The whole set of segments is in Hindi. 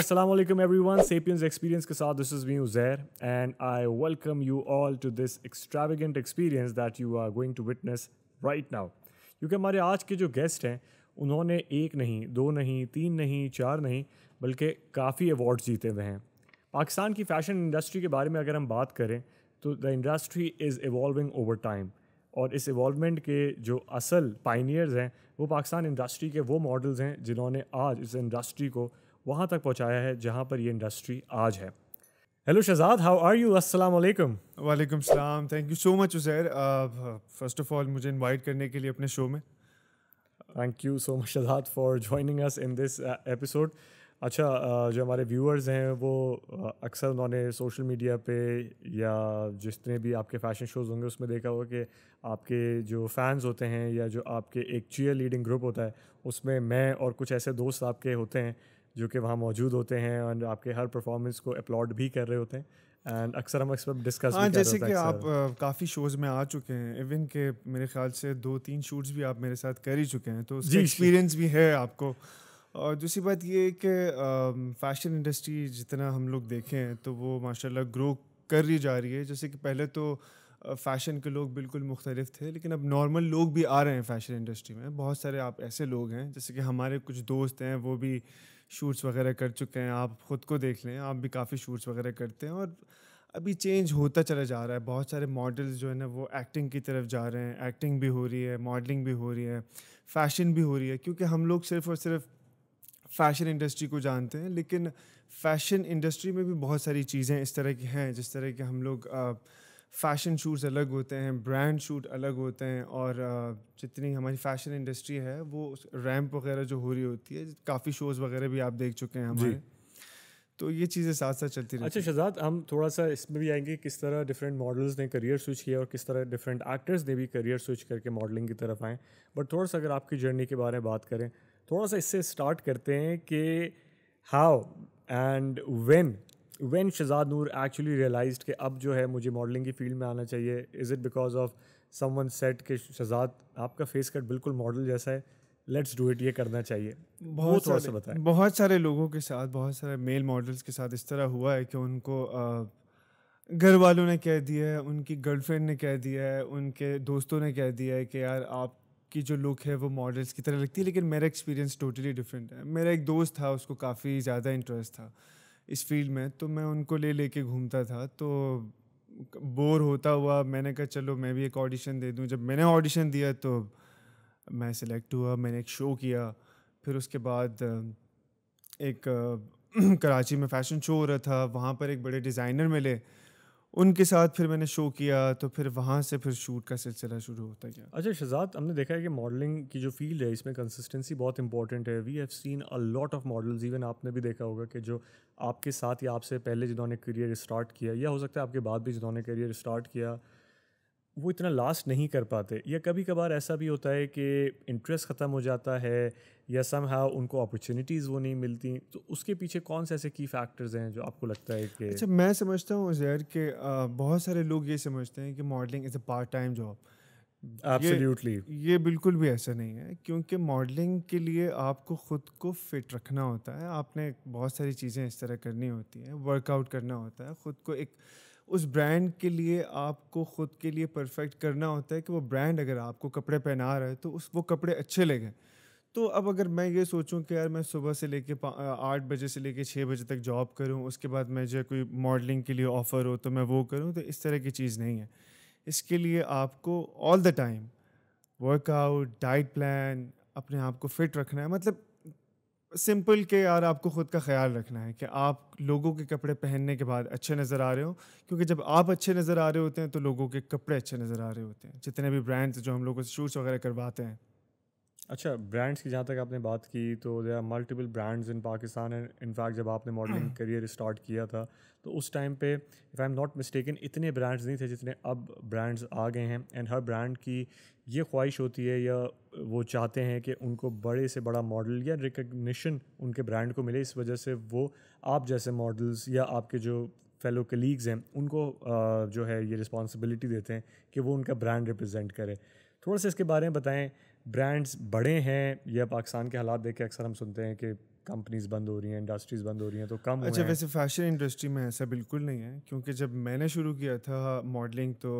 Every everyone, Sapiens Experience ke saath, this is me Uzair and I welcome you all to this extravagant experience that you are going to witness right now. क्योंकि हमारे आज के जो गेस्ट हैं उन्होंने एक नहीं दो नहीं तीन नहीं चार नहीं बल्कि काफ़ी अवार्ड जीते हुए हैं पाकिस्तान की फ़ैशन इंडस्ट्री के बारे में अगर हम बात करें तो the industry is evolving over time और इस इवॉल्वमेंट के जो असल पाइनियर्स हैं वो पाकिस्तान इंडस्ट्री के वो मॉडल्स हैं जिन्होंने आज इस इंडस्ट्री को वहाँ तक पहुँचाया है जहाँ पर ये इंडस्ट्री आज है hello Shahzad how are you अस्सलाम वालेकुम वालेकुम सलाम thank you so much Uzair first of all मुझे इनवाइट करने के लिए अपने शो में thank you so much Shahzad for joining us in this episode अच्छा uh, जो हमारे व्यूअर्स हैं वो uh, अक्सर उन्होंने सोशल मीडिया पे या जितने भी आपके फैशन शोज़ होंगे उसमें देखा होगा कि आपके जो फैंस होते हैं या जो आपके एक चीयर लीडिंग ग्रुप होता है उसमें मैं और कुछ ऐसे दोस्त आपके होते हैं जो कि वहाँ मौजूद होते हैं और आपके हर परफॉर्मेंस को अपलॉड भी कर रहे होते हैं एंड अक्सर हम हाँ, अक्सर डिस्कस हाँ जैसे कि आप काफ़ी शोज़ में आ चुके हैं इवन के मेरे ख्याल से दो तीन शूट्स भी आप मेरे साथ कर ही चुके हैं तो एक्सपीरियंस भी है आपको और दूसरी बात ये कि फ़ैशन इंडस्ट्री जितना हम लोग देखें तो वो माशाल्लाह ग्रो कर रही जा रही है जैसे कि पहले तो फ़ैशन के लोग बिल्कुल मुख्तलिफ थे लेकिन अब नॉर्मल लोग भी आ रहे हैं फ़ैशन इंडस्ट्री में बहुत सारे आप ऐसे लोग हैं जैसे कि हमारे कुछ दोस्त हैं वो भी शूट्स वगैरह कर चुके हैं आप ख़ुद को देख लें आप भी काफ़ी शूट्स वगैरह करते हैं और अभी चेंज होता चला जा रहा है बहुत सारे मॉडल्स जो है ना वो एक्टिंग की तरफ जा रहे हैं एक्टिंग भी हो रही है मॉडलिंग भी हो रही है फैशन भी हो रही है क्योंकि हम लोग सिर्फ और सिर्फ फैशन इंडस्ट्री को जानते हैं लेकिन फैशन इंडस्ट्री में भी बहुत सारी चीज़ें इस तरह की हैं जिस तरह के हम लोग आ, फैशन शूट्स अलग होते हैं ब्रांड शूट अलग होते हैं और जितनी हमारी फैशन इंडस्ट्री है वो रैंप वगैरह जो हो रही होती है काफ़ी शोज़ वगैरह भी आप देख चुके हैं हमारे तो ये चीज़ें साथ साथ चलती रहती अच्छा शहजाद हम थोड़ा सा इसमें भी आएंगे किस तरह डिफरेंट मॉडल्स ने करियर स्विच किया और किस तरह डिफरेंट एक्टर्स ने भी करियर स्विच करके मॉडलिंग की तरफ आए बट थोड़ा सा अगर आपकी जर्नी के बारे में बात करें थोड़ा सा इससे स्टार्ट करते हैं कि how and when when Shahzad Noor actually realise के अब जो है मुझे मॉडलिंग की फील्ड में आना चाहिए is it because of someone set के शहजाद आपका फेस कट बिल्कुल मॉडल जैसा है लेट्स डू इट ये करना चाहिए बहुत सारे बताएं बहुत सारे लोगों के साथ बहुत सारे मेल मॉडल्स के साथ इस तरह हुआ है कि उनको घर वालों ने कह दिया है उनकी गर्लफ्रेंड ने कह दिया है उनके दोस्तों ने कह दिया है कि यार आप कि जो लुक है वो मॉडल्स की तरह लगती है लेकिन मेरा एक्सपीरियंस टोटली डिफरेंट है मेरा एक दोस्त था उसको काफ़ी ज़्यादा इंटरेस्ट था इस फील्ड में तो मैं उनको ले लेके घूमता था तो बोर होता हुआ मैंने कहा चलो मैं भी एक ऑडिशन दे दूँ जब मैंने ऑडिशन दिया तो मैं सिलेक्ट हुआ मैंने एक शो किया फिर उसके बाद एक कराची में फ़ैशन शो हो रहा था वहाँ पर एक बड़े डिज़ाइनर मिले उनके साथ फिर मैंने शो किया तो फिर वहाँ से फिर शूट का सिलसिला शुरू होता गया अच्छा शहजाद हमने देखा है कि मॉडलिंग की जो फील्ड है इसमें कंसिस्टेंसी बहुत इंपॉर्टेंट है we have seen a lot of models even आपने भी देखा होगा कि जो आपके साथ या आपसे पहले जिन्होंने करियर स्टार्ट किया या हो सकता है आपके बाद भी जिन्होंने करियर स्टार्ट किया वो इतना लास्ट नहीं कर पाते या कभी कभार ऐसा भी होता है कि इंटरेस्ट ख़त्म हो जाता है या सम उनको अपॉर्चुनिटीज़ वो नहीं मिलती तो उसके पीछे कौन से ऐसे की फैक्टर्स हैं जो आपको लगता है कि अच्छा मैं समझता हूँ जैर कि बहुत सारे लोग ये समझते हैं कि modelling is a part time job absolutely ये, ये बिल्कुल भी ऐसा नहीं है क्योंकि मॉडलिंग के लिए आपको ख़ुद को फिट रखना होता है आपने बहुत सारी चीज़ें इस तरह करनी होती हैं वर्कआउट करना होता है ख़ुद को एक उस ब्रांड के लिए आपको ख़ुद के लिए परफेक्ट करना होता है कि वो ब्रांड अगर आपको कपड़े पहना रहा है तो उस वो कपड़े अच्छे लगे तो अब अगर मैं ये सोचूं कि यार मैं सुबह से लेके आठ बजे से लेके छः बजे तक जॉब करूं उसके बाद मैं जो कोई मॉडलिंग के लिए ऑफ़र हो तो मैं वो करूं तो इस तरह की चीज़ नहीं है इसके लिए आपको all the time workout diet plan अपने आप को फिट रखना है मतलब सिंपल के यार आपको ख़ुद का ख्याल रखना है कि आप लोगों के कपड़े पहनने के बाद अच्छे नज़र आ रहे हो क्योंकि जब आप अच्छे नज़र आ रहे होते हैं तो लोगों के कपड़े अच्छे नज़र आ रहे होते हैं जितने भी ब्रांड्स जो हम लोगों से शूट्स वगैरह करवाते हैं अच्छा ब्रांड्स की जहाँ तक आपने बात की तो there are multiple brands in Pakistan and in fact जब आपने मॉडलिंग करियर स्टार्ट किया था तो उस टाइम पे if I am not mistaken इतने ब्रांड्स नहीं थे जितने अब ब्रांड्स आ गए हैं एंड हर ब्रांड की ये ख्वाहिश होती है या वो चाहते हैं कि उनको बड़े से बड़ा मॉडल या रिकग्निशन उनके ब्रांड को मिले इस वजह से वो आप जैसे मॉडल्स या आपके जो फेलो कलीग्स हैं उनको जो है ये रिस्पॉन्सिबिलिटी देते हैं कि वो उनका ब्रांड रिप्रेजेंट करें थोड़ा सा इसके बारे में बताएं ब्रांड्स बड़े हैं या पाकिस्तान के हालात देख के अक्सर हम सुनते हैं कि कंपनीज बंद हो रही हैं इंडस्ट्रीज बंद हो रही हैं तो कम अच्छा वैसे फैशन इंडस्ट्री में ऐसा बिल्कुल नहीं है क्योंकि जब मैंने शुरू किया था मॉडलिंग तो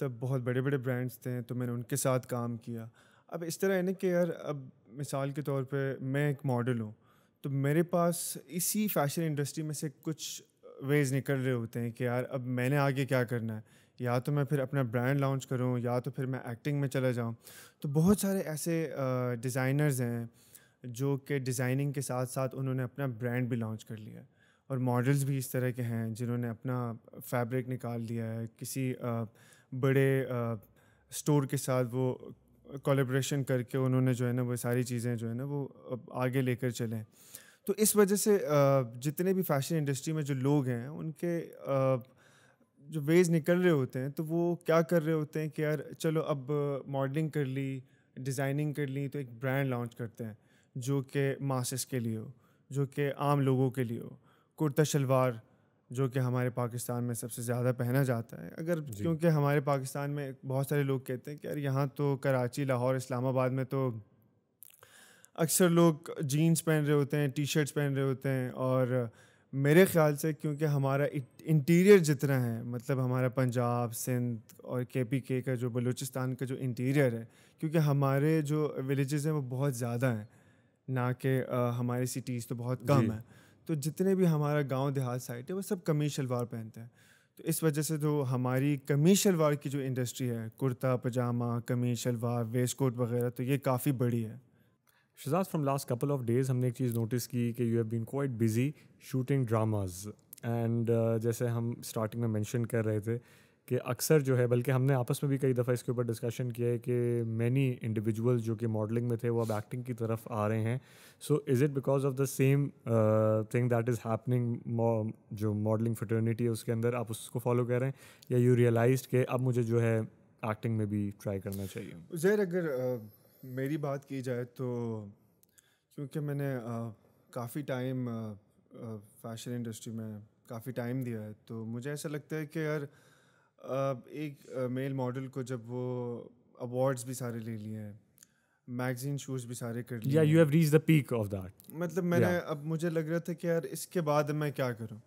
तब बहुत बड़े बड़े ब्रांड्स थे तो मैंने उनके साथ काम किया अब इस तरह है ना कि यार अब मिसाल के तौर पे मैं एक मॉडल हूँ तो मेरे पास इसी फैशन इंडस्ट्री में से कुछ वेज निकल रहे होते हैं कि यार अब मैंने आगे क्या करना है या तो मैं फिर अपना ब्रांड लॉन्च करूँ या तो फिर मैं एक्टिंग में चला जाऊँ तो बहुत सारे ऐसे डिज़ाइनर्स हैं जो कि डिज़ाइनिंग के साथ साथ उन्होंने अपना ब्रांड भी लॉन्च कर लिया है और मॉडल्स भी इस तरह के हैं जिन्होंने अपना फैब्रिक निकाल दिया है किसी आ, बड़े आ, स्टोर के साथ वो कोलेब्रेशन करके उन्होंने जो है ना वो सारी चीज़ें जो है ना वो आगे लेकर चलें तो इस वजह से जितने भी फैशन इंडस्ट्री में जो लोग हैं उनके जो वेज निकल रहे होते हैं तो वो क्या कर रहे होते हैं कि यार चलो अब मॉडलिंग कर ली डिज़ाइनिंग कर ली तो एक ब्रांड लॉन्च करते हैं जो कि मासेस के लिए हो जो कि आम लोगों के लिए हो कुर्ता शलवार जो कि हमारे पाकिस्तान में सबसे ज़्यादा पहना जाता है अगर क्योंकि हमारे पाकिस्तान में बहुत सारे लोग कहते हैं कि यार यहाँ तो कराची लाहौर इस्लामाबाद में तो अक्सर लोग जीन्स पहन रहे होते हैं टी शर्ट्स पहन रहे होते हैं और मेरे ख्याल से क्योंकि हमारा इंटीरियर जितना है मतलब हमारा पंजाब सिंध और के पी के का जो बलूचिस्तान का जो इंटीरियर है क्योंकि हमारे जो विलेजेस हैं वो बहुत ज़्यादा हैं ना कि हमारे सिटीज़ तो बहुत कम हैं तो जितने भी हमारा गांव देहात साइड है वो सब कमी शलवार पहनते हैं तो इस वजह से जो तो हमारी कमी शलवार की जो इंडस्ट्री है कुर्ता पजामा कमी शलवार वेस्ट कोट वगैरह तो ये काफ़ी बड़ी है Shahzad from last couple of days हमने एक चीज़ नोटिस की कि you have been quite busy shooting dramas and जैसे हम स्टार्टिंग में मैंशन कर रहे थे कि अक्सर जो है बल्कि हमने आपस में भी कई दफ़ा इसके ऊपर डिस्कशन किया है कि मैनी इंडिविजुअल जो कि मॉडलिंग में थे वो अब एक्टिंग की तरफ आ रहे हैं so is it because of the same thing that is happening जो मॉडलिंग फटर्निटी है उसके अंदर आप उसको फॉलो कर रहे हैं या यू रियलाइज कि अब मुझे जो है एक्टिंग में भी ट्राई करना चाहिए जैर अगर uh... मेरी बात की जाए तो क्योंकि मैंने काफ़ी टाइम फैशन इंडस्ट्री में काफ़ी टाइम दिया है तो मुझे ऐसा लगता है कि यार एक मेल मॉडल को जब वो अवार्ड्स भी सारे ले लिए हैं मैगजीन शूज भी सारे कर लिए या you have reach the peak of that मतलब मैंने yeah. अब मुझे लग रहा था कि यार इसके बाद मैं क्या करूं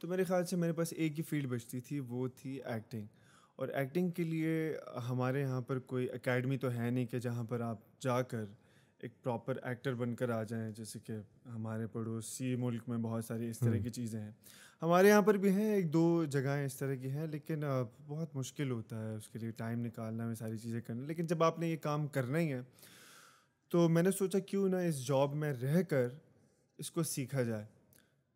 तो मेरे ख्याल से मेरे पास एक ही फील्ड बचती थी वो थी एक्टिंग और एक्टिंग के लिए हमारे यहाँ पर कोई एकेडमी तो है नहीं कि जहाँ पर आप जाकर एक प्रॉपर एक्टर बनकर आ जाएं जैसे कि हमारे पड़ोसी मुल्क में बहुत सारी इस तरह हम्म। की चीज़ें हैं हमारे यहाँ पर भी हैं एक दो जगहें इस तरह की हैं लेकिन बहुत मुश्किल होता है उसके लिए टाइम निकालना में सारी चीज़ें करना लेकिन जब आपने ये काम करना ही है तो मैंने सोचा क्यों ना इस जॉब में रह कर इसको सीखा जाए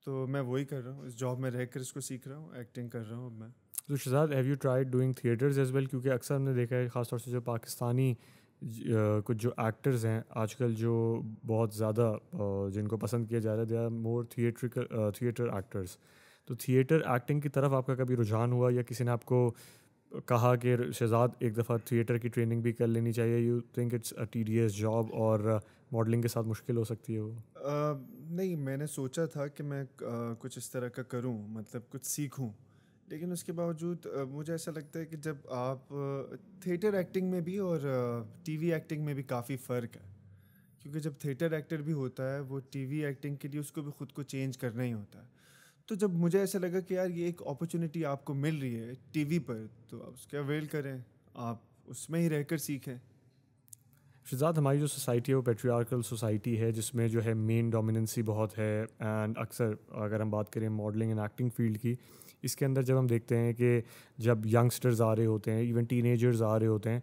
तो मैं वही कर रहा हूँ इस जॉब में रह कर इसको सीख रहा हूँ एक्टिंग कर रहा हूँ अब मैं तो Shahzad have you tried doing theatres as well क्योंकि अक्सर हमने देखा है ख़ासतौर से जो पाकिस्तानी कुछ जो एक्टर्स हैं आजकल जो बहुत ज़्यादा जिनको पसंद किया जा रहा है they are more theatrical theatre actors तो थिएटर एक्टिंग की तरफ आपका कभी रुझान हुआ या किसी ने आपको कहा कि शहजाद एक दफ़ा थिएटर की ट्रेनिंग भी कर लेनी चाहिए you think it's a T job और मॉडलिंग के साथ मुश्किल हो सकती है वो नहीं मैंने सोचा था कि मैं कुछ इस तरह का करूँ मतलब कुछ सीखूँ लेकिन उसके बावजूद मुझे ऐसा लगता है कि जब आप थिएटर एक्टिंग में भी और टीवी एक्टिंग में भी काफ़ी फ़र्क है क्योंकि जब थिएटर एक्टर भी होता है वो टीवी एक्टिंग के लिए उसको भी ख़ुद को चेंज करना ही होता है तो जब मुझे ऐसा लगा कि यार ये एक अपॉर्चुनिटी आपको मिल रही है टीवी पर तो आप उसके अवेल करें आप उसमें ही रहकर सीखें शिजात हमारी जो सोसाइटी है वो पेट्रियारकल सोसाइटी है जिसमें जो है मेन डोमिनेंसी बहुत है एंड अक्सर अगर हम बात करें मॉडलिंग एंड एक्टिंग फील्ड की इसके अंदर जब हम देखते हैं कि जब यंगस्टर्स आ रहे होते हैं इवन टीनेजर्स आ रहे होते हैं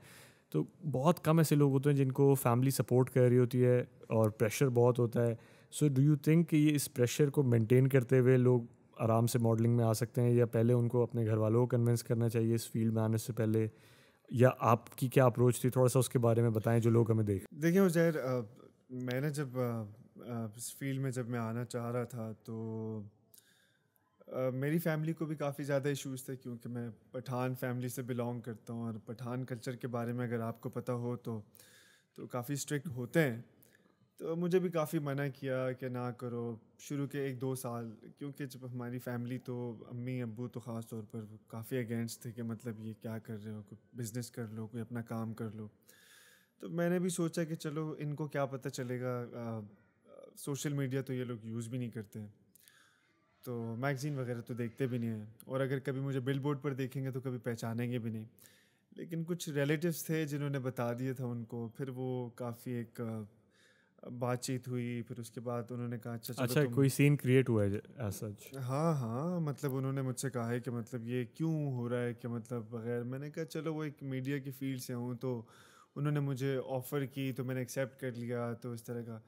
तो बहुत कम ऐसे लोग होते हैं जिनको फैमिली सपोर्ट कर रही होती है और प्रेशर बहुत होता है सो डू यू थिंक कि ये इस प्रेशर को मेंटेन करते हुए लोग आराम से मॉडलिंग में आ सकते हैं या पहले उनको अपने घर वालों को कन्विंस करना चाहिए इस फील्ड में आने से पहले या आपकी क्या अप्रोच थी थोड़ा सा उसके बारे में बताएं जो लोग हमें देख देखिए उजैर मैंने जब आ, आ, इस फील्ड में जब मैं आना चाह रहा था तो मेरी फैमिली को भी काफ़ी ज़्यादा इश्यूज़ थे क्योंकि मैं पठान फैमिली से बिलोंग करता हूँ और पठान कल्चर के बारे में अगर आपको पता हो तो तो काफ़ी स्ट्रिक्ट होते हैं तो मुझे भी काफ़ी मना किया कि ना करो शुरू के एक दो साल क्योंकि जब हमारी फैमिली तो अम्मी अबू तो ख़ास तौर पर काफ़ी अगेंस्ट थे कि मतलब ये क्या कर रहे हो कोई बिज़नेस कर लो कोई अपना काम कर लो तो मैंने भी सोचा कि चलो इनको क्या पता चलेगा आ, सोशल मीडिया तो ये लोग यूज़ भी नहीं करते हैं तो मैगज़ीन वगैरह तो देखते भी नहीं हैं और अगर कभी मुझे बिलबोर्ड पर देखेंगे तो कभी पहचानेंगे भी नहीं लेकिन कुछ रिलेटिव्स थे जिन्होंने बता दिया था उनको फिर वो काफ़ी एक बातचीत हुई फिर उसके बाद उन्होंने कहा अच्छा अच्छा कोई सीन क्रिएट हुआ है सच हाँ हाँ मतलब उन्होंने मुझसे कहा है कि मतलब ये क्यों हो रहा है कि मतलब वगैरह मैंने कहा चलो वो एक मीडिया की फील्ड से हूँ तो उन्होंने मुझे ऑफ़र की तो मैंने एक्सेप्ट कर लिया तो इस तरह का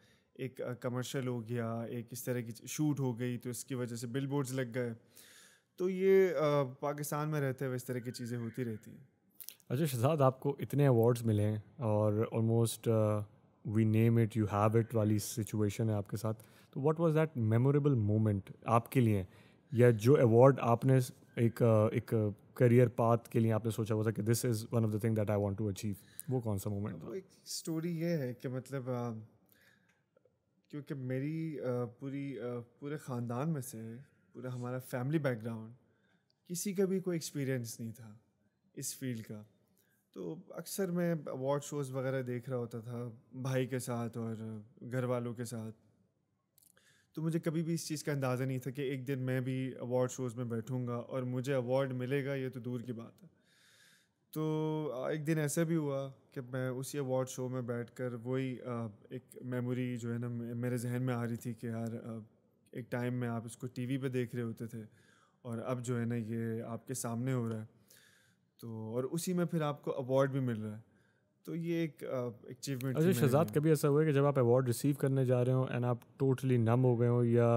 एक कमर्शल हो गया एक इस तरह की शूट हो गई तो इसकी वजह से बिल लग गए तो ये पाकिस्तान में रहते हुए इस तरह की चीज़ें होती रहती हैं अच्छा शहजाद आपको इतने अवार्ड्स मिले हैं और almost we name it you have it वाली सिचुएशन है आपके साथ तो what was that memorable moment आपके लिए या जो अवार्ड आपने एक एक करियर पाथ के लिए आपने सोचा हुआ था कि this is one of the thing that I want to achieve वो कौन सा मोमेंट था एक स्टोरी ये है कि मतलब क्योंकि मेरी पूरी पूरे ख़ानदान में से पूरा हमारा फैमिली बैकग्राउंड किसी का भी कोई एक्सपीरियंस नहीं था इस फील्ड का तो अक्सर मैं अवार्ड शोज़ वगैरह देख रहा होता था भाई के साथ और घर वालों के साथ तो मुझे कभी भी इस चीज़ का अंदाज़ा नहीं था कि एक दिन मैं भी अवार्ड शोज़ में बैठूंगा और मुझे अवार्ड मिलेगा ये तो दूर की बात है तो एक दिन ऐसा भी हुआ कि मैं उसी अवार्ड शो में बैठकर वही एक मेमोरी जो है ना मेरे जहन में आ रही थी कि यार एक टाइम में आप इसको टीवी पे देख रहे होते थे और अब जो है ना ये आपके सामने हो रहा है तो और उसी में फिर आपको अवार्ड भी मिल रहा है तो ये एक अचीवमेंट अच्छा शहजाद कभी ऐसा हुआ है कि जब आप अवार्ड रिसीव करने जा रहे हो एंड आप टोटली नम हो गए हो या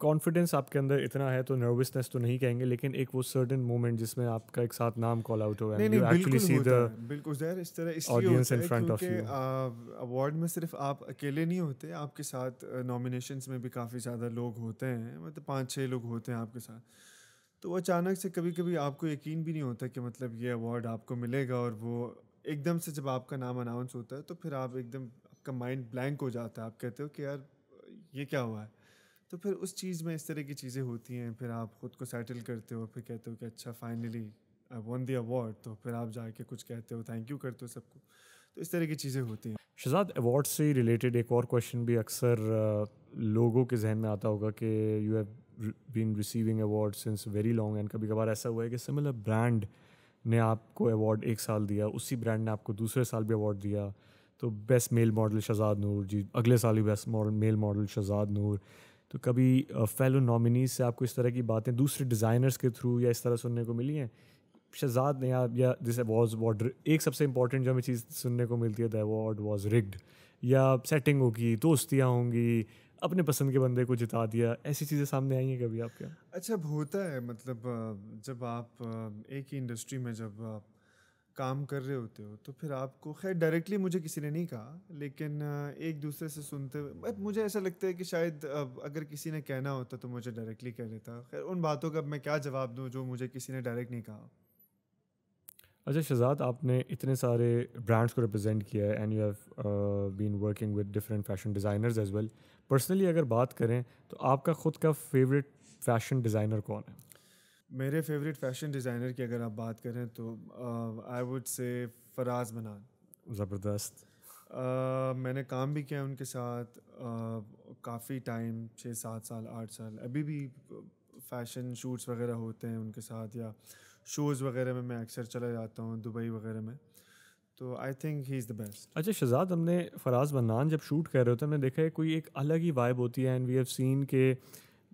कॉन्फिडेंस आपके अंदर इतना है तो नर्वसनेस तो नहीं कहेंगे लेकिन एक वो सर्टेन मोमेंट जिसमें आपका एक साथ नाम कॉल आउट हो नहीं, नहीं, बिल्कुल सी है बिल्कुल जहर इस तरह इस audience in front of you award में सिर्फ आप अकेले नहीं होते आपके साथ नॉमिनेशंस में भी काफ़ी ज़्यादा लोग होते हैं मतलब पाँच छः लोग होते हैं आपके साथ तो अचानक से कभी कभी आपको यकीन भी नहीं होता कि मतलब ये अवार्ड आपको मिलेगा और वो एकदम से जब आपका नाम अनाउंस होता है तो फिर आप एकदम आपका माइंड ब्लैंक हो जाता है आप कहते हो कि यार ये क्या हुआ है तो फिर उस चीज़ में इस तरह की चीज़ें होती हैं फिर आप ख़ुद को सेटल करते हो फिर कहते हो कि अच्छा finally I won the award तो फिर आप जाके कुछ कहते हो थैंक यू करते हो सबको तो इस तरह की चीज़ें होती हैं शहजाद अवार्ड से रिलेटेड एक और क्वेश्चन भी अक्सर लोगों के जहन में आता होगा कि you have been receiving award since very long and कभी कभार ऐसा हुआ है कि सिमिलर ब्रांड ने आपको अवार्ड एक साल दिया उसी ब्रांड ने आपको दूसरे साल भी अवार्ड दिया तो best male model Shahzad Noor ji अगले साल भी best male model Shahzad Noor तो कभी फेलो नॉमिनीज से आपको इस तरह की बातें दूसरे डिज़ाइनर्स के थ्रू या इस तरह सुनने को मिली हैं शहजाद ने या, या जैसे वॉज वॉड एक सबसे इंपॉर्टेंट जो हमें चीज़ सुनने को मिलती है द अवार्ड वॉज रिग्ड या सेटिंग होगी दोस्तियाँ होंगी अपने पसंद के बंदे को जिता दिया ऐसी चीज़ें सामने आई हैं कभी आपके अच्छा होता है मतलब जब आप एक ही इंडस्ट्री में जब आप काम कर रहे होते हो तो फिर आपको खैर डायरेक्टली मुझे किसी ने नहीं कहा लेकिन एक दूसरे से सुनते हुए मुझे ऐसा लगता है कि शायद अब अगर किसी ने कहना होता तो मुझे डायरेक्टली कह लेता खैर उन बातों का मैं क्या जवाब दूँ जो मुझे किसी ने डायरेक्ट नहीं कहा अच्छा शहजाद आपने इतने सारे ब्रांड्स को रिप्रेजेंट किया है and you have been working with different fashion designers as well personally अगर बात करें तो आपका खुद का फेवरेट फैशन डिज़ाइनर कौन है मेरे फेवरेट फैशन डिज़ाइनर की अगर आप बात करें तो आई वुड से फराज मनान ज़बरदस्त मैंने काम भी किया उनके साथ uh, काफ़ी टाइम छः सात साल आठ साल अभी भी फैशन uh, शूट्स वगैरह होते हैं उनके साथ या शोज़ वगैरह में मैं अक्सर चला जाता हूँ दुबई वगैरह में तो I think he is the best अच्छा शहजाद हमने फराज मनान जब शूट कर रहे होते हमने देखा है कोई एक अलग ही वाइब होती है एंड वी हैव सीन के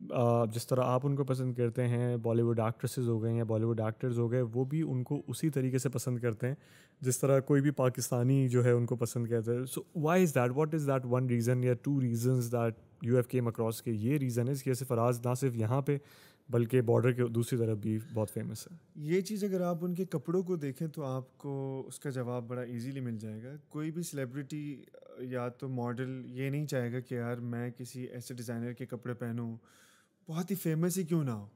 जिस तरह आप उनको पसंद करते हैं बॉलीवुड एक्ट्रेसेस हो गए या बॉलीवुड एक्टर्स हो गए वो भी उनको उसी तरीके से पसंद करते हैं जिस तरह कोई भी पाकिस्तानी जो है उनको पसंद करते हैं so why is that what is that one reason या two reason that you have came across के ये रीज़न है कि ऐसे फराज ना सिर्फ यहाँ पे बल्कि बॉर्डर के दूसरी तरफ भी बहुत फेमस है ये चीज़ अगर आप उनके कपड़ों को देखें तो आपको उसका जवाब बड़ा इजीली मिल जाएगा कोई भी सेलिब्रिटी या तो मॉडल ये नहीं चाहेगा कि यार मैं किसी ऐसे डिज़ाइनर के कपड़े पहनूं बहुत ही फेमस ही क्यों ना हो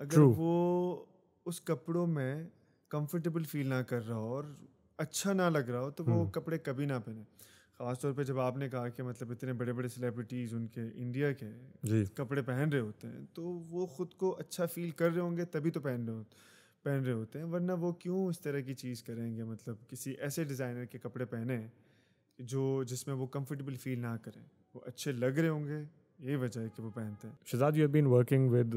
अगर True. वो उस कपड़ों में कंफर्टेबल फील ना कर रहा हो और अच्छा ना लग रहा हो तो वो hmm. कपड़े कभी ना पहने ख़ासतौर पे जब आपने कहा कि मतलब इतने बड़े बड़े सेलिब्रिटीज़ उनके इंडिया के कपड़े पहन रहे होते हैं तो वो ख़ुद को अच्छा फील कर रहे होंगे तभी तो पहन रहे हो पहन रहे होते हैं वरना वो क्यों इस तरह की चीज़ करेंगे मतलब किसी ऐसे डिज़ाइनर के कपड़े पहने जो जिसमें वो कम्फर्टेबल फील ना करें वो अच्छे लग रहे होंगे ये वजह है कि वो पहनते हैं Shahzad you have been working with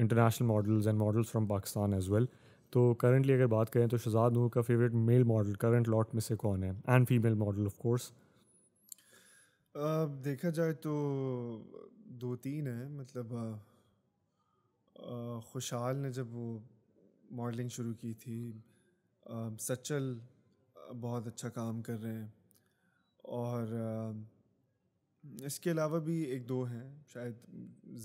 international models and models from Pakistan as well तो करंटली अगर बात करें तो शहजाद नूर का favourite male model current lot में से कौन है and female model of course देखा जाए तो दो तीन है मतलब खुशहाल ने जब वो मॉडलिंग शुरू की थी आ, सचल बहुत अच्छा काम कर रहे हैं और आ, इसके अलावा भी एक दो हैं शायद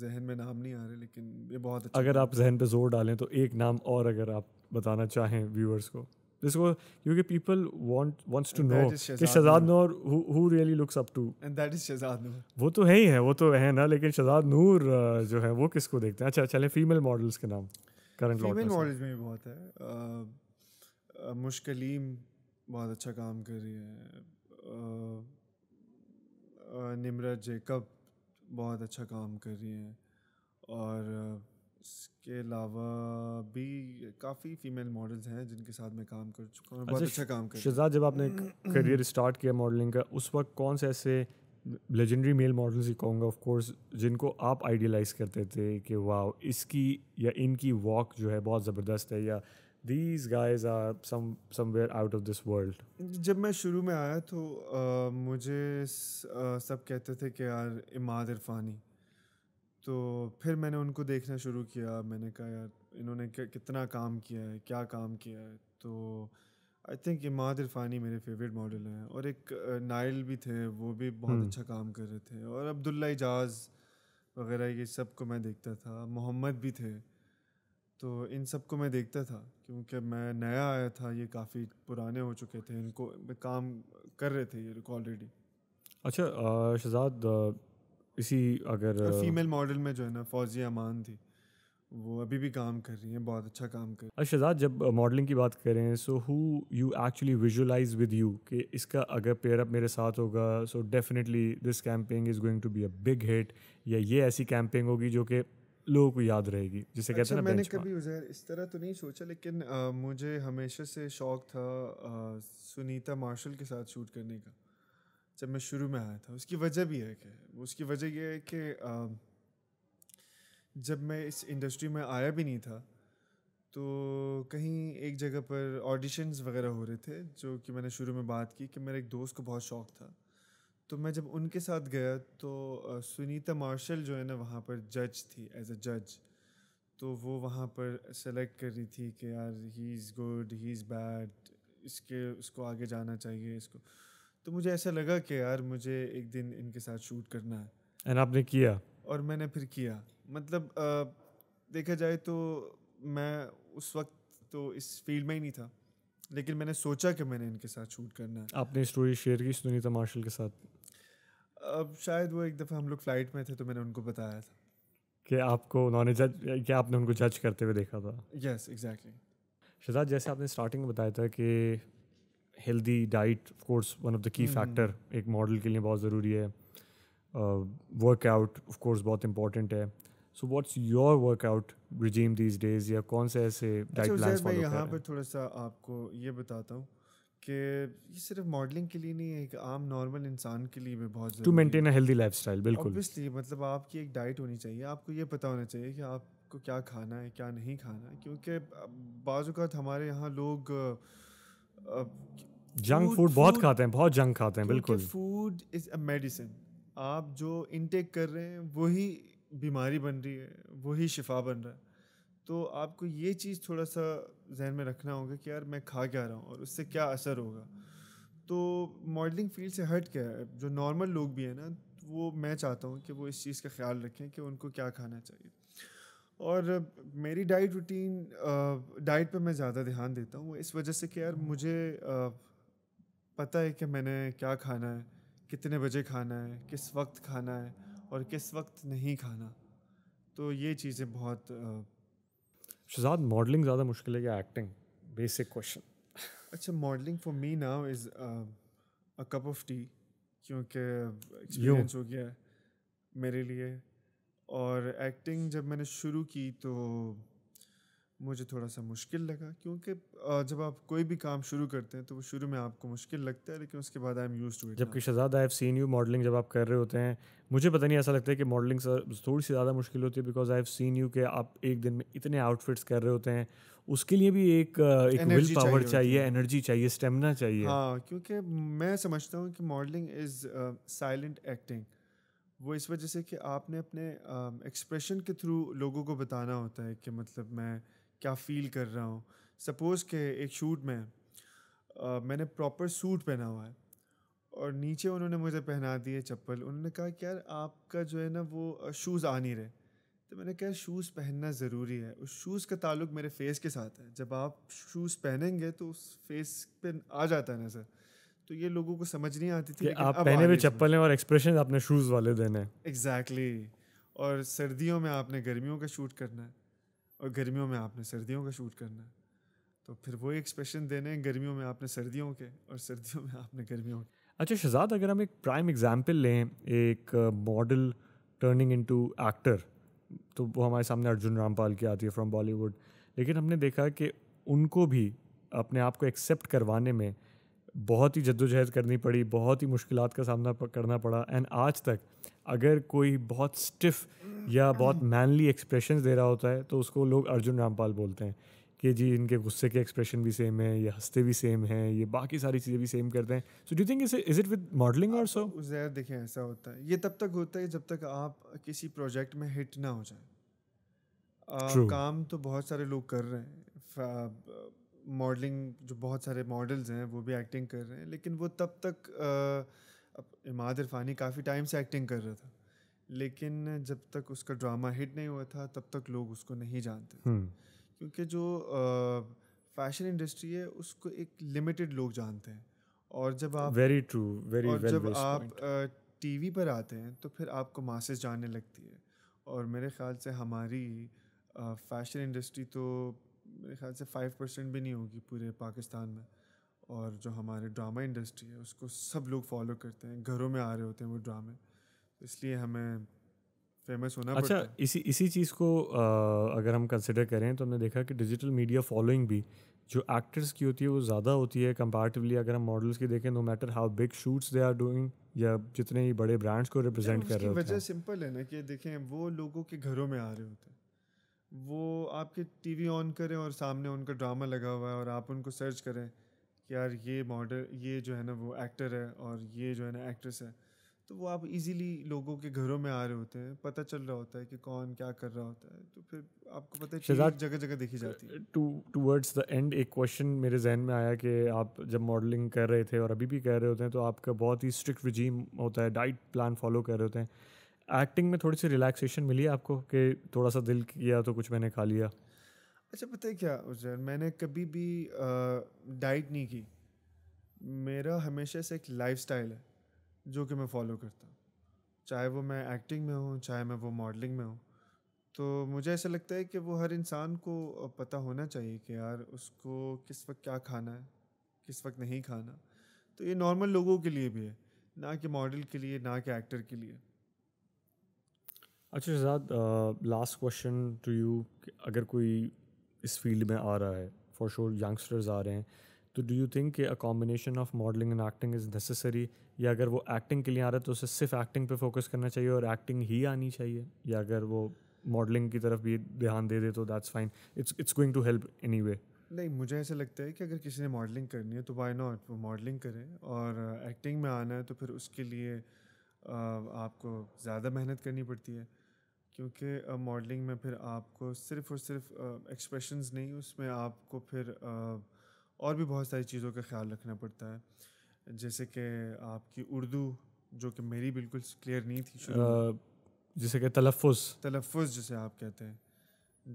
जहन में नाम नहीं आ रहे लेकिन ये बहुत अच्छा अगर आप जहन पे जोर डालें तो एक नाम और अगर आप बताना चाहें व्यूअर्स को जिसको क्योंकि people want wants to know कि Shahzad Noor who really looks up to and that is Shahzad Noor वो तो है ही है वो तो है ना लेकिन शहजाद नूर जो है वो किसको देखते हैं अच्छा चले फीमेल मॉडल्स के नाम करंट फीमेल मॉडल्स में भी बहुत है मुश्किलीम बहुत अच्छा काम कर रही है निमरत जेकब बहुत अच्छा काम कर रही हैं और इसके अलावा भी काफ़ी फीमेल मॉडल्स हैं जिनके साथ मैं काम कर चुका हूँ अच्छा, बहुत अच्छा काम कर शहजाद जब आपने करियर स्टार्ट किया मॉडलिंग का उस वक्त कौन से ऐसे लेजेंडरी मेल मॉडल्स ही कहूँगा ऑफ कोर्स जिनको आप आइडियलाइज करते थे कि वाह इसकी या इनकी वॉक जो है बहुत ज़बरदस्त है या these guys are somewhere somewhere out of this world जब मैं शुरू में आया तो आ, मुझे स, आ, सब कहते थे कि यार इमाद इरफानी तो फिर मैंने उनको देखना शुरू किया मैंने कहा यार इन्होंने कितना काम किया है क्या काम किया है तो आई थिंक इमाद इरफानी मेरे फेवरेट मॉडल हैं और एक नाइल भी थे वो भी बहुत हम्म। अच्छा काम कर रहे थे और अब्दुल्ला एजाज वगैरह ये सब को मैं देखता था मोहम्मद भी थे तो इन सब को मैं देखता था क्योंकि मैं नया आया था ये काफ़ी पुराने हो चुके थे इनको काम कर रहे थे ये ऑलरेडी अच्छा शहजाद इसी अगर फीमेल मॉडल में जो है ना फौजी अमान थी वो अभी भी काम कर रही हैं बहुत अच्छा काम कर रही अच्छा, शहजाद जब मॉडलिंग की बात करें so who you actually visualise with you कि इसका अगर पेयरअप मेरे साथ होगा so definitely this campaign is going to be a big hit या ये ऐसी कैंपेन होगी जो कि लोगों को याद रहेगी जिसे अच्छा, कहते हैं अच्छा, मैंने कभी उजैर इस तरह तो नहीं सोचा लेकिन आ, मुझे हमेशा से शौक था आ, सुनीता मार्शल के साथ शूट करने का जब मैं शुरू में आया था उसकी वजह भी है कि उसकी वजह यह है कि जब मैं इस इंडस्ट्री में आया भी नहीं था तो कहीं एक जगह पर ऑडिशंस वगैरह हो रहे थे जो कि मैंने शुरू में बात की कि मेरे एक दोस्त को बहुत शौक था तो मैं जब उनके साथ गया तो सुनीता मार्शल जो है ना वहाँ पर जज थी एज अ जज तो वो वहाँ पर सेलेक्ट कर रही थी कि यार he is good he is bad इसके उसको आगे जाना चाहिए इसको तो मुझे ऐसा लगा कि यार मुझे एक दिन इनके साथ शूट करना है एंड आपने किया और मैंने फिर किया मतलब आ, देखा जाए तो मैं उस वक्त तो इस फील्ड में ही नहीं था लेकिन मैंने सोचा कि मैंने इनके साथ शूट करना है आपने स्टोरी शेयर की सुनीता मार्शल के साथ अब शायद वो एक दफ़ा हम लोग फ्लाइट में थे तो मैंने उनको बताया था कि आपको उन्होंने जज कि आपने उनको जज करते हुए देखा था यस एग्जैक्टली शहजाद जैसे आपने स्टार्टिंग में बताया था कि healthy diet of course one of the key factor एक मॉडल के लिए बहुत ज़रूरी है वर्कआउट ऑफ कोर्स बहुत इंपॉर्टेंट है so what's your workout regime these days या कौन से ऐसे डाइट प्लान्स फॉलो पर थोड़ा सा आपको ये बताता हूँ कि ये सिर्फ मॉडलिंग के लिए नहीं है एक आम नॉर्मल इंसान के लिए भी बहुत to maintain a healthy lifestyle बिल्कुल ऑब्वियसली मतलब आपकी एक डाइट होनी चाहिए आपको ये पता होना चाहिए कि आपको क्या खाना है क्या नहीं खाना है क्योंकि बाजूकात हमारे यहाँ लोग जंक फूड बहुत खाते हैं बहुत जंक खाते हैं बिल्कुल फूड इज अ मेडिसिन आप जो इनटेक कर रहे हैं वही बीमारी बन रही है वही शिफा बन रहा है तो आपको ये चीज़ थोड़ा सा जहन में रखना होगा कि यार मैं खा क्या रहा हूँ और उससे क्या असर होगा तो मॉडलिंग फील्ड से हट के जो नॉर्मल लोग भी हैं ना वो मैं चाहता हूँ कि वो इस चीज़ का ख्याल रखें कि उनको क्या खाना चाहिए और मेरी डाइट रूटीन डाइट पे मैं ज़्यादा ध्यान देता हूँ इस वजह से कि यार मुझे पता है कि मैंने क्या खाना है कितने बजे खाना है किस वक्त खाना है और किस वक्त नहीं खाना तो ये चीज़ें बहुत शहजाद मॉडलिंग ज़्यादा मुश्किल है या एक्टिंग बेसिक क्वेश्चन अच्छा modelling for me now is a cup of tea क्योंकि एक्सपीरियंस हो गया है मेरे लिए और एक्टिंग जब मैंने शुरू की तो मुझे थोड़ा सा मुश्किल लगा क्योंकि जब आप कोई भी काम शुरू करते हैं तो वो शुरू में आपको मुश्किल लगता है लेकिन उसके बाद I am used to it जबकि Shahzad I have seen you modelling जब आप कर रहे होते हैं मुझे पता नहीं ऐसा लगता है कि मॉडलिंग थोड़ी सी ज़्यादा मुश्किल होती है because I have seen you कि आप एक दिन में इतने आउटफिट्स कर रहे होते हैं उसके लिए भी एक एक विल पावर चाहिए एनर्जी चाहिए स्टेमिना चाहिए हाँ क्योंकि मैं समझता हूँ कि मॉडलिंग इज़ साइलेंट एक्टिंग वो इस वजह से कि आपने अपने एक्सप्रेशन के थ्रू लोगों को बताना होता है कि मतलब मैं क्या फ़ील कर रहा हूँ सपोज़ के एक शूट में आ, मैंने प्रॉपर सूट पहना हुआ है और नीचे उन्होंने मुझे पहना दिए चप्पल उन्होंने कहा कि यार आपका जो है ना वो शूज़ आ नहीं रहे तो मैंने कहा शूज़ पहनना ज़रूरी है उस शूज़ का ताल्लुक मेरे फेस के साथ है जब आप शूज़ पहनेंगे तो उस फेस पे आ जाता है नज़र तो ये लोगों को समझ नहीं आती थी आप पहने हुए चप्पल हैं और एक्सप्रेशन आपने शूज़ वाले देने एग्जैक्टली exactly. और सर्दियों में आपने गर्मियों का शूट करना है और गर्मियों में आपने सर्दियों का शूट करना है तो फिर वही एक्सप्रेशन देने हैं गर्मियों में आपने सर्दियों के और सर्दियों में आपने गर्मियों के अच्छा शहजाद अगर हम एक प्राइम एग्जाम्पल लें एक मॉडल टर्निंग इनटू एक्टर तो वो हमारे सामने अर्जुन रामपाल की आती है फ्रॉम बॉलीवुड लेकिन हमने देखा कि उनको भी अपने आप को एक्सेप्ट करवाने में बहुत ही जद्दोजहद करनी पड़ी बहुत ही मुश्किल का सामना करना पड़ा एंड आज तक अगर कोई बहुत स्टिफ या बहुत मैनली एक्सप्रेशन दे रहा होता है तो उसको लोग अर्जुन रामपाल बोलते हैं कि जी इनके गुस्से के एक्सप्रेशन भी सेम है ये हंसते भी सेम हैं ये बाकी सारी चीज़ें भी सेम करते हैं so do think is it with modelling और सो जहर देखें ऐसा होता है ये तब तक होता है जब तक आप किसी प्रोजेक्ट में हिट ना हो जाए काम तो बहुत सारे लोग कर रहे हैं मॉडलिंग जो बहुत सारे मॉडल्स हैं वो भी एक्टिंग कर रहे हैं लेकिन वो तब तक इमाद इरफानी काफ़ी टाइम से एक्टिंग कर रहा था लेकिन जब तक उसका ड्रामा हिट नहीं हुआ था तब तक लोग उसको नहीं जानते हम्म। क्योंकि जो फैशन इंडस्ट्री है उसको एक लिमिटेड लोग जानते हैं और जब आप वेरी ट्रू वेरी और well जब आप टीवी पर आते हैं तो फिर आपको मासेस जानने लगती है और मेरे ख़्याल से हमारी फैशन इंडस्ट्री तो मेरे ख्याल से फाइव परसेंट भी नहीं होगी पूरे पाकिस्तान में और जो हमारे ड्रामा इंडस्ट्री है उसको सब लोग फॉलो करते हैं घरों में आ रहे होते हैं वो ड्रामे तो इसलिए हमें फेमस होना अच्छा इसी इसी चीज़ को आ, अगर हम कंसिडर करें तो हमने देखा कि डिजिटल मीडिया फॉलोइंग भी जो एक्टर्स की होती है वो ज़्यादा होती है कंपेरेटिवली अगर हम मॉडल्स की देखें no matter how big shoots they are doing या जितने ही बड़े ब्रांड्स को रिप्रेजेंट कर रहे हैं वजह सिंपल है ना कि देखें वो लोगों के घरों में आ रहे होते हैं वो आपके टीवी ऑन करें और सामने उनका ड्रामा लगा हुआ है और आप उनको सर्च करें कि यार ये मॉडल ये जो है ना वो एक्टर है और ये जो है ना एक्ट्रेस है तो वो आप इजीली लोगों के घरों में आ रहे होते हैं पता चल रहा होता है कि कौन क्या कर रहा होता है तो फिर आपको पता है शहजाद जगह जगह देखी जाती है टू टूवर्ड्स द एंड एक क्वेश्चन मेरे जहन में आया कि आप जब मॉडलिंग कर रहे थे और अभी भी कर रहे होते हैं तो आपका बहुत ही स्ट्रिक्ट रिजीम होता है डाइट प्लान फॉलो कर रहे होते हैं एक्टिंग में थोड़ी सी रिलैक्सेशन मिली आपको कि थोड़ा सा दिल किया तो कुछ मैंने खा लिया अच्छा पता है क्या उजैन मैंने कभी भी डाइट नहीं की मेरा हमेशा से एक लाइफ है जो कि मैं फॉलो करता हूँ चाहे वो मैं एक्टिंग में हूँ चाहे मैं वो मॉडलिंग में हूँ तो मुझे ऐसा लगता है कि वो हर इंसान को पता होना चाहिए कि यार उसको किस वक्त क्या खाना है किस वक्त नहीं खाना तो ये नॉर्मल लोगों के लिए भी है ना कि मॉडल के लिए ना कि एक्टर के लिए अच्छा Shahzad last question to you अगर कोई इस फील्ड में आ रहा है फॉर श्योर यंगस्टर्स आ रहे हैं तो डू यू थिंक कि a combination of modelling and acting is necessary या अगर वो एक्टिंग के लिए आ रहा है तो उसे सिर्फ एक्टिंग पे फोकस करना चाहिए और एक्टिंग ही आनी चाहिए या अगर वो मॉडलिंग की तरफ भी ध्यान दे दे तो that's fine it's it's going to help anyway नहीं मुझे ऐसा लगता है कि अगर किसी ने मॉडलिंग करनी है तो वाई नॉट वो मॉडलिंग करे और एक्टिंग में आना है तो फिर उसके लिए आपको ज़्यादा मेहनत करनी पड़ती है क्योंकि मॉडलिंग में फिर आपको सिर्फ और सिर्फ एक्सप्रेशंस नहीं उसमें आपको फिर और भी बहुत सारी चीज़ों का ख्याल रखना पड़ता है जैसे कि आपकी उर्दू जो कि मेरी बिल्कुल क्लियर नहीं थी शुरू जैसे कि तलफ़ तलफ़ जिसे आप कहते हैं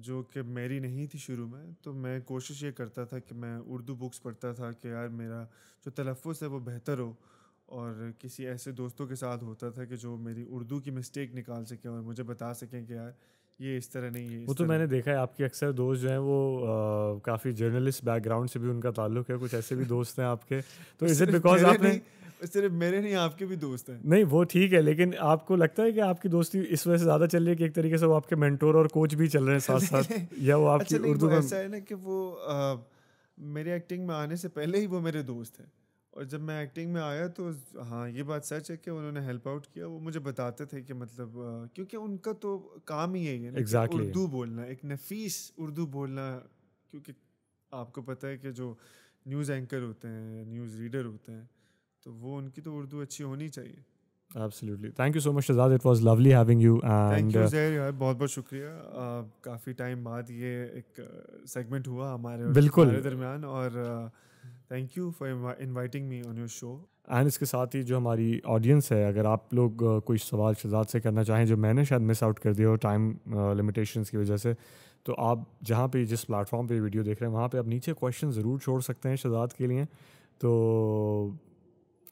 जो कि मेरी नहीं थी शुरू में तो मैं कोशिश ये करता था कि मैं उर्दू बुक्स पढ़ता था कि यार मेरा जो तलफ़ है वो बेहतर हो और किसी ऐसे दोस्तों के साथ होता था कि जो मेरी उर्दू की मिस्टेक निकाल सकें और मुझे बता सकें कि यार ये इस तरह नहीं है वो तो मैंने देखा है आपके अक्सर दोस्त जो हैं वो काफ़ी जर्नलिस्ट बैकग्राउंड से भी उनका ताल्लुक है कुछ ऐसे भी दोस्त हैं आपके तो इज इट बिकॉज आपने सिर्फ मेरे नहीं आपके भी दोस्त हैं नहीं वो ठीक है लेकिन आपको लगता है कि आपकी दोस्ती इस वजह से ज़्यादा चल रही है कि एक तरीके से वो आपके मेंटोर और कोच भी चल रहे हैं साथ साथ या वो आपकी अच्छा, उर्दू में ऐसा है ना कि वो मेरे एक्टिंग में आने से पहले ही वो मेरे दोस्त हैं और जब मैं एक्टिंग में आया तो हाँ ये बात सच है कि उन्होंने हेल्प आउट किया वो मुझे बताते थे कि मतलब क्योंकि उनका तो काम ही यही है exactly. उर्दू बोलना एक नफीस उर्दू बोलना क्योंकि आपको पता है कि जो न्यूज़ एंकर होते हैं न्यूज़ रीडर होते हैं तो वो उनकी तो उर्दू अच्छी होनी चाहिए absolutely thank you so much Shahzad it was lovely having you and यार बहुत बहुत शुक्रिया uh, काफ़ी टाइम बाद ये एक सेगमेंट हुआ हमारे बिल्कुल दरमियान और uh, thank you for inviting me on your show and इसके साथ ही जो हमारी ऑडियंस है अगर आप लोग कोई सवाल शहजाद से करना चाहें जो मैंने शायद मिस आउट कर दिया हो टाइम लिमिटेशंस की वजह से तो आप जहाँ पे जिस प्लेटफॉर्म पे वीडियो देख रहे हैं वहाँ पे आप नीचे क्वेश्चन ज़रूर छोड़ सकते हैं शहजाद के लिए तो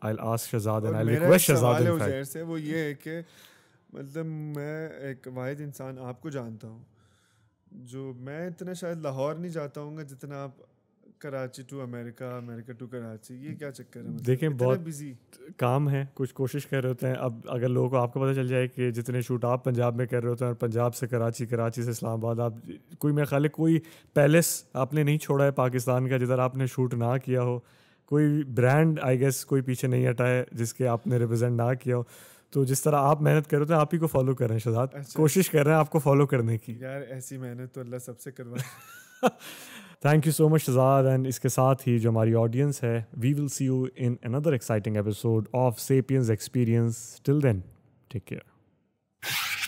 I ask Shahzad and I request Shahzad से वो ये है कि मतलब मैं एक वाहिद इंसान आपको जानता हूँ जो मैं इतना शायद लाहौर नहीं जाता हूँ जितना आप Karachi to America America to Karachi ये क्या चक्कर है मतलब? देखें बहुत बिजी काम है कुछ कोशिश कर रहे होते हैं अब अगर लोगों को आपको पता चल जाए कि जितने शूट आप पंजाब में कर रहे होते हैं और पंजाब से कराची कराची से इस्लामाबाद आप कोई मेरे ख्याल कोई पैलेस आपने नहीं छोड़ा है पाकिस्तान का जिधर आपने शूट ना किया हो कोई ब्रांड आई गेस कोई पीछे नहीं हटाए जिसके आपने रिप्रजेंट ना किया हो तो जिस तरह आप मेहनत कर रहे हो आप ही को फॉलो कर रहे हैं शहजाद अच्छा। कोशिश कर रहे हैं आपको फॉलो करने की यार ऐसी मेहनत तो अल्लाह सबसे करवा thank you so much Shahzad and इसके साथ ही जो हमारी ऑडियंस है we will see you in another exciting episode of Sapiens experience till then take care